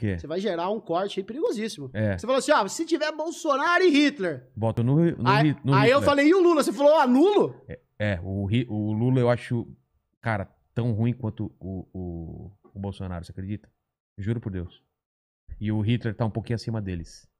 quê? Você vai gerar um corte aí perigosíssimo. É. Você falou assim, ó, ah, se tiver Bolsonaro e Hitler... Bota no, no, aí, no Aí eu falei, e o Lula? Você falou, ah, nulo? É, é o, o Lula eu acho, cara, tão ruim quanto o, o, o Bolsonaro, você acredita? Juro por Deus. E o Hitler tá um pouquinho acima deles.